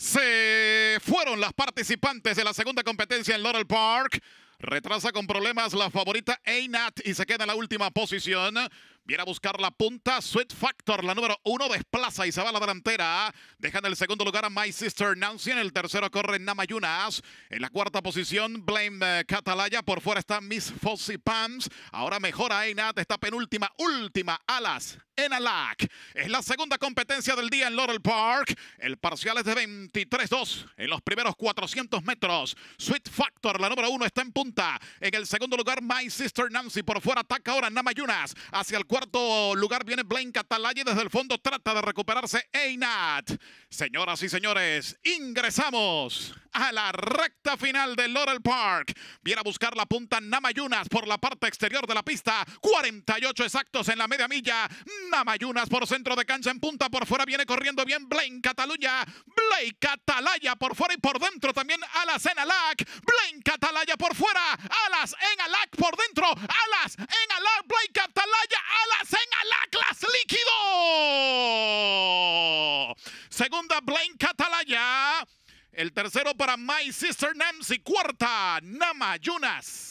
Se fueron las participantes de la segunda competencia en Laurel Park. Retrasa con problemas la favorita Einat y se queda en la última posición. Viene a buscar la punta. Sweet Factor, la número uno, desplaza y se va a la delantera. Deja en el segundo lugar a My Sister Nancy. En el tercero corre Namayunas. En la cuarta posición, Blame Catalaya. Eh, Por fuera está Miss Fossy Pans. Ahora mejora Einat. esta penúltima, última. Alas en Alac. Es la segunda competencia del día en Laurel Park. El parcial es de 23-2 en los primeros 400 metros. Sweet Factor, la número uno, está en punta. En el segundo lugar, My Sister Nancy. Por fuera ataca ahora Namayunas. Hacia el cuarto cuarto lugar viene Blaine Catalaya y desde el fondo trata de recuperarse Einat. Señoras y señores, ingresamos a la recta final de Laurel Park. Viene a buscar la punta Namayunas por la parte exterior de la pista. 48 exactos en la media milla. Namayunas por centro de cancha en punta. Por fuera viene corriendo bien Blaine Cataluña. Blaine Catalaya por fuera y por dentro también Alas en alak. Blaine Catalaya por fuera. Alas en alak por dentro. Alas en alak. Segunda, Blaine Catalaya. El tercero para My Sister Nancy. Cuarta, Nama Yunas.